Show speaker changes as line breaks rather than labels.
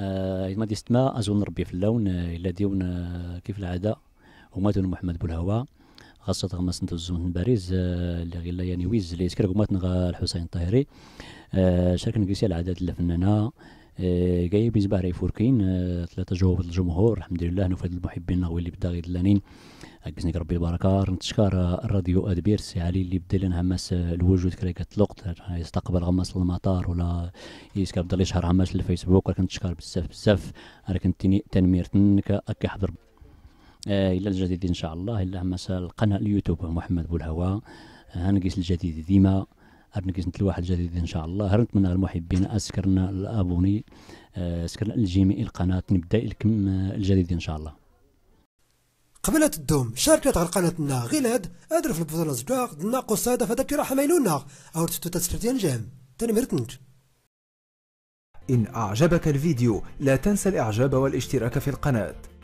آه، ما دي استما ازون ربي في اللون آه، الا ديون آه، كيف العاده هما دون محمد بولهوا خاصة غمس الزون باريز اللي غير يعني ويز اللي يسكر غا الحسين الطاهري شارك نقيسي العدد الفنانة جاي بزباري فوركين ثلاثة جواب الجمهور الحمد لله نفاد المحبين اللي بدا غير اكبسني ربي البركه آه، نتشكر آه، الراديو ادبير سي علي اللي لنا نهمس آه، الوجود كري كتلقط يستقبل غمس المطار ولا يسكر لي يشهر غمس الفيسبوك نتشكر بزاف بزاف انا تنمير تنميرتنك اكي حضر آه الى الجديد ان شاء الله الا هماس القناه اليوتيوب محمد بولهوا هنقيس الجديد ديما ارنكيس نتلو واحد جديد ان شاء الله نتمنى المحبين اسكرنا الابوني اسكرنا الجيمي القناه نبدا لكم الجديد ان شاء الله
قبل تدوم شاركت على غرقانتنا غيلاد أدرف البطولة زجاغ دنا قصادة فدك راح ميلونا أو تتو الجام تاني مرتنج إن أعجبك الفيديو لا تنسى الإعجاب والاشتراك في القناة